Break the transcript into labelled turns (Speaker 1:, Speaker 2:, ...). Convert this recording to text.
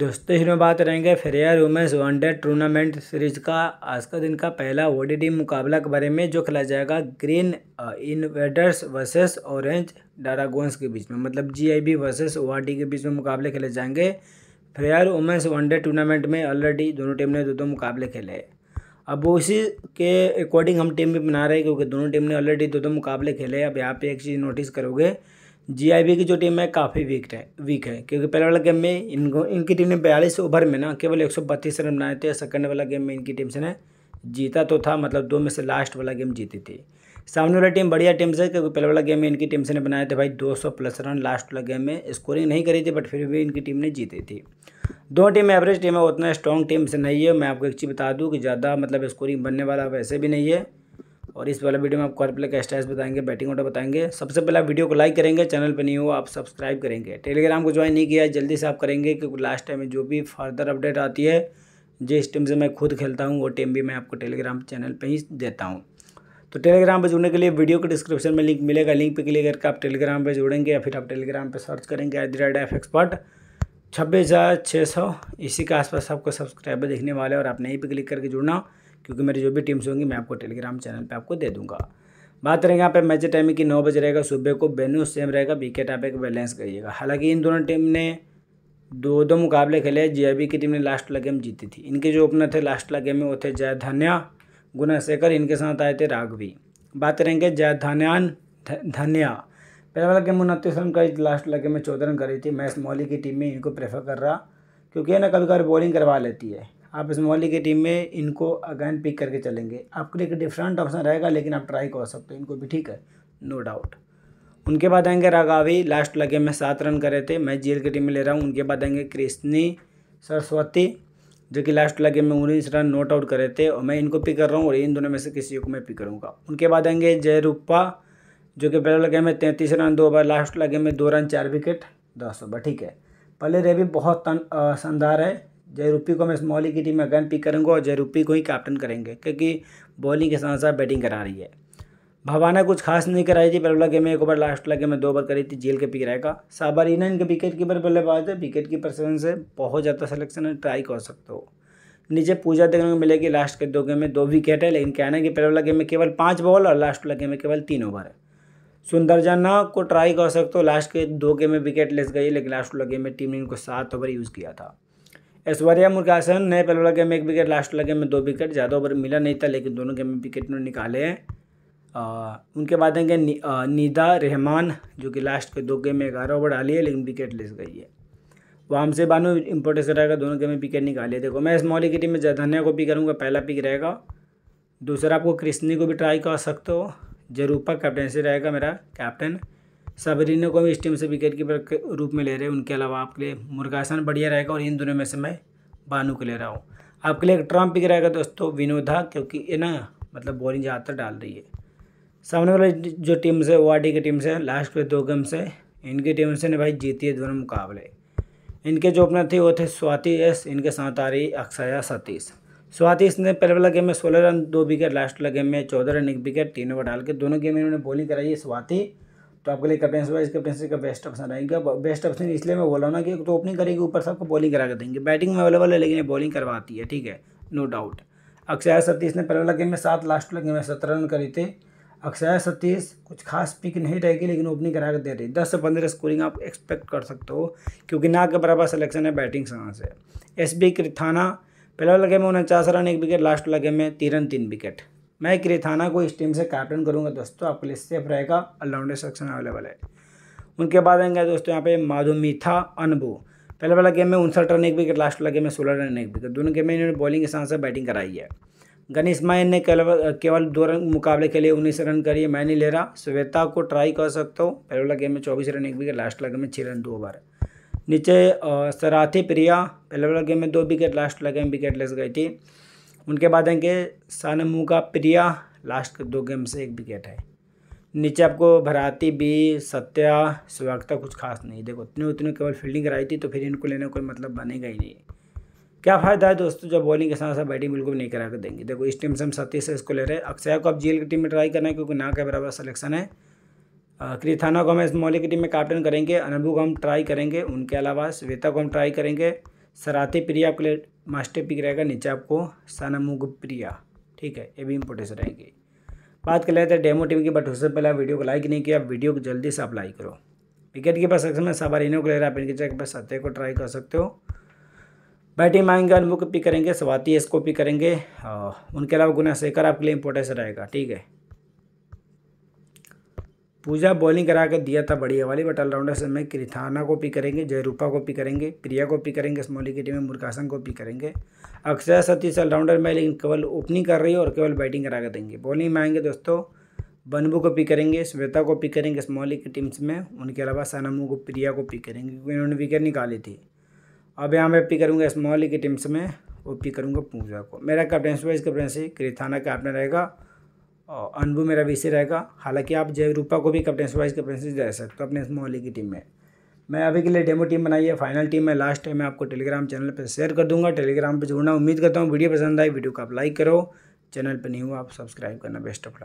Speaker 1: दोस्तों इस में बात करेंगे फेरियर वुमेंस वनडे टूर्नामेंट सीरीज का आज का दिन का पहला ओडीडी मुकाबला के बारे में जो खेला जाएगा green invaders versus orange dragons के बीच में मतलब जीआईबी वर्सेस ओआरडी के बीच में मुकाबले खेले जाएंगे फेरियर वुमेंस वनडे टूर्नामेंट में ऑलरेडी दोनों टीम ने दो दो मुकाबले खेले अब उसी के अकॉर्डिंग हम टीम भी बना रहे हैं क्योंकि दोनों टीम ने ऑलरेडी दो दो मुकाबले खेले अब यहाँ पर एक चीज़ नोटिस करोगे जीआईबी की जो टीम है काफ़ी वीक है वीक है क्योंकि पहले वाला गेम में इनको इनकी टीम ने बयालीस ओवर में ना केवल एक रन बनाए थे सेकंड वाला गेम में इनकी टीम से ने जीता तो था मतलब दो में से लास्ट वाला गेम जीती थी सामने वाली टीम बढ़िया टीम से क्योंकि पहले वाला गेम में इनकी टीम से ने बनाए थे भाई 200 प्लस रन लास्ट वाला गेम में स्कोरिंग नहीं करी थी बट फिर भी इनकी टीम ने जीती थी दो टीम एवरेज टीम है उतना स्ट्रॉन्ग टीम से नहीं है मैं आपको एक चीज़ बता दूँ कि ज़्यादा मतलब स्कोरिंग बनने वाला वैसे भी नहीं है और इस वाला वीडियो में आपको हर प्ले का स्टैस बताएंगे बैटिंग ऑर्डर बताएंगे सबसे पहले आप वीडियो को लाइक करेंगे चैनल पर नहीं हो आप सब्सक्राइब करेंगे टेलीग्राम को ज्वाइन नहीं किया है जल्दी से आप करेंगे क्योंकि लास्ट टाइम में जो भी फर्दर अपडेट आती है जिस टीम से मैं खुद खेलता हूँ वो टीम भी मैं आपको टेलीग्राम चैनल पर ही देता हूँ तो टेलीग्राम पर जुड़ने के लिए वीडियो के डिस्क्रिप्शन में लिंक मिलेगा लिंक पर क्लिक करके आप टेलीग्राम पर जुड़ेंगे या फिर आप टेलीग्राम पर सर्च करेंगे at the rate F expert छब्बीस हज़ार छः सौ इसी के आसपास आपको सब्सक्राइबर देखने वाले और आप नहीं पे क्लिक करके जुड़ना क्योंकि मेरी जो भी टीम्स होंगी मैं आपको टेलीग्राम चैनल पर आपको दे दूँगा बात करेंगे यहाँ पे मैच टाइम की नौ बजे रहेगा सुबह को बेनू सेम रहेगा विकेट आप एक बैलेंस करिएगा हालांकि इन दोनों टीम ने दो दो मुकाबले खेले जे की टीम ने लास्ट वाला गेम जीती थी इनके जो ओपनर थे लास्ट वाला गेम में वो थे जय गुना गुनाशेखर इनके साथ आए थे राघवी बात करेंगे जय जयधन्यान धन्या पहला वाला गेम उनतीस रन का लास्ट वाला गेम में चौदह रन करी थी मैच मौली की टीम में इनको प्रेफर कर रहा क्योंकि ना कभी कभी बॉलिंग करवा लेती है आप इस मोहल्ले की टीम में इनको अगैन पिक करके चलेंगे आपके लिए एक डिफरेंट ऑप्शन रहेगा लेकिन आप ट्राई कर सकते हो इनको भी ठीक है नो डाउट उनके बाद आएंगे रागावी लास्ट लगे में सात रन करे थे मैं जी की टीम में ले रहा हूँ उनके बाद आएंगे कृष्णी सरस्वती जो कि लास्ट लगे में उन्नीस रन नोट आउट करे थे और मैं इनको पिक कर रहा हूँ और इन दोनों में से किसी को मैं पिक करूँगा उनके बाद आएंगे जयरूपा जो कि पहले लगे में तैंतीस रन दो ओवर लास्ट लगे में दो रन चार विकेट दस ओवर ठीक है पहले भी बहुत शानदार है जयरूपी को मैं इस की टीम में अगेन पिक करेंगे और जयरूपी को ही कैप्टन करेंगे क्योंकि बॉलिंग के साथ साथ बैटिंग करा रही है भवाना कुछ खास नहीं कराई थी पहला गेम में एक ओवर लास्ट वाला गेम में दो ओवर करी थी जेल के पिक रहेगा साबर इना इनके विकेट कीपर बल्लेबाज है विकेट कीपर से बहुत ज़्यादा सलेक्शन है ट्राई कर सकते हो नीचे पूजा देखने को मिलेगी लास्ट के दो गेम में दो विकेट है लेकिन कहना है कि पहले वाला गेम में केवल पाँच बॉल और लास्ट वाला गेम में केवल तीन ओवर है सुंदर जाना को ट्राई कर सकते हो लास्ट के दो गेम में विकेट लेस गई लेकिन लास्ट वाला गेम में टीम ने इनको सात ओवर यूज़ किया था ऐश्वर्या मुर्गासन नए पहले वाला गेम में एक विकेट लास्ट वाला गेम में दो विकेट ज़्यादा ओवर मिला नहीं था लेकिन दोनों गेम में विकेट उन्होंने निकाले हैं उनके बाद आएंगे नीदा निदा रहमान जो कि लास्ट के दो गेम में ग्यारह ओवर डाली है लेकिन विकेट लेस गई है वो हमसे बानो इम्पोर्टेंस रहेगा दोनों गेम में विकेट निकाले देखो मैं इस मॉली की टीम में जधन्या को भी करूँगा पहला पिक रहेगा दूसरा आपको कृष्णी को भी ट्राई कर सकते हो जरूपा कैप्टनसी रहेगा मेरा कैप्टन साबरीनो को भी स्टीम से विकेट कीपर के रूप में ले रहे हैं उनके अलावा आपके लिए मुर्गासन बढ़िया रहेगा और इन दोनों में से मैं बानू को ले रहा हूँ आपके लिए एक ट्रम्प पिक रहेगा दोस्तों विनोदा क्योंकि ये ना मतलब बॉलिंग ज़्यादातर डाल रही है सामने वाली जो टीम से वाडी की टीम से लास्ट में दो गेम से इनकी टीम से ने भाई जीती है दोनों मुकाबले इनके जो ओपनर थे वो थे स्वाति एस इनके साथ आ रही अक्षया सतीश स्वाति इसने पहले वाला गेम में सोलह रन दो विकेट लास्ट वाला गेम में चौदह रन एक विकेट तीनों ओवर डाल के दोनों गेम में इन्होंने बॉलिंग कराई है स्वाति तो आपके लिए कैप्टन वाइज कैप्टनसी का बेस्ट ऑप्शन रहेगा बेस्ट ऑप्शन इसलिए मैं बोला ना कि तो ओपनिंग करेगी ऊपर से आपको बॉलिंग करा कर देंगे बैटिंग में अवेलेबल है लेकिन ये बॉलिंग करवाती है ठीक है नो डाउट अक्षय सतीश ने पहले वाला गेम में सात लास्ट वाला गेम में सत्रह रन करे थे अक्षय सतीश कुछ खास पिक नहीं रहेगी लेकिन ओपनिंग करा कर दे रही दस से पंद्रह स्कोरिंग आप एक्सपेक्ट कर सकते हो क्योंकि ना के बराबर सलेक्शन है बैटिंग से से एस बी कृथाना पहला वाला गेम में उनचास रन एक विकेट लास्ट वाला गेम में तीन रन तीन विकेट मैं क्रेथाना को इस टीम से कैप्टन करूँगा दोस्तों आपके लिए सेफ रहेगा ऑलराउंडर सेक्शन अवेलेबल है उनके बाद आएंगे दोस्तों यहाँ पे माधुमीथा अनबू पहले वाला गेम में उनसठ रन एक विकेट लास्ट वाला गेम में सोलह रन एक विकेट दोनों गेम में इन्होंने बॉलिंग के साथ साथ बैटिंग कराई है गणेश मैन ने केवल दो रन मुकाबले के लिए उन्नीस रन करिए मैं नहीं ले रहा श्वेता को ट्राई कर सकता हूँ पहले वाला गेम में चौबीस रन एक विकेट लास्ट वाला गेम में छः रन दो ओवर नीचे सराथी प्रिया पहले वाला गेम में दो विकेट लास्ट वाला गेम विकेट लेस गई थी उनके बाद आएंगे सानमू का प्रिया लास्ट के दो गेम से एक विकेट है नीचे आपको भराती भी सत्या स्वागता कुछ खास नहीं देखो उतने उतने केवल फील्डिंग कराई थी तो फिर इनको लेने कोई मतलब बनेगा ही नहीं क्या फ़ायदा है दोस्तों जब बॉलिंग के साथ साथ बैटिंग बिल्कुल नहीं करा कर देंगे देखो इस टीम से हम सतीश से इसको ले रहे हैं अक्षय को अब जीएल की टीम में ट्राई करना है क्योंकि ना के बराबर सलेक्शन है क्रिथाना को हम इस मौलिक की टीम में कैप्टन करेंगे अनबू को हम ट्राई करेंगे उनके अलावा श्वेता को हम ट्राई करेंगे सराते प्रिया आपके लिए मास्टर पिक रहेगा नीचे आपको सनामुग प्रिया ठीक है ये भी इंपोर्टेंस रहेगी बात कर लेते हैं डेमो टीम की बट उससे पहले आप वीडियो को लाइक नहीं किया वीडियो को जल्दी से आप लाइक करो विकेट के पास में सवार इन्हों को ले रहा है इनके जगह पर सत्य को ट्राई कर सकते हो बैटिंग मांगेंगे अनमुख पिक करेंगे स्वाति एस को पिक करेंगे और उनके अलावा गुना शेखर आपके लिए इंपोर्टेंस रहेगा ठीक है पूजा बॉलिंग करा के दिया था बढ़िया वाली बट से मैं क्रिथाना को पी करेंगे जयरूपा को पी करेंगे प्रिया को पी करेंगे स्मॉली की टीम में मुर्कासन को पी करेंगे अक्षय सतीश ऑलराउंडर में लेकिन केवल ओपनिंग कर रही है और केवल बैटिंग करा के देंगे बॉलिंग में आएंगे दोस्तों बनबू को पी करेंगे श्वेता को पी करेंगे स्मॉली की टीम्स में उनके अलावा सनमू को प्रिया को पी करेंगे क्योंकि इन्होंने विकेट निकाली थी अब यहाँ मैं पी करूँगा स्मॉली की टीम्स में और पी करूँगा पूजा को मेरा कैप्टन वाइज कैप्टनसी क्रिथाना कैप्टन रहेगा अनुभव मेरा वैसे रहेगा हालांकि आप जय रूपा को भी कैप्टनसी वाइस कैप्टनसी दे सकते हो अपने मोहल्ले की टीम में मैं अभी के लिए डेमो टीम बनाई है फाइनल टीम है लास्ट टाइम मैं आपको टेलीग्राम चैनल पर शेयर कर दूंगा टेलीग्राम पर जुड़ना उम्मीद करता हूँ वीडियो पसंद आई वीडियो को आप लाइक करो चैनल पर नहीं हुआ आप सब्सक्राइब करना बेस्ट ऑफ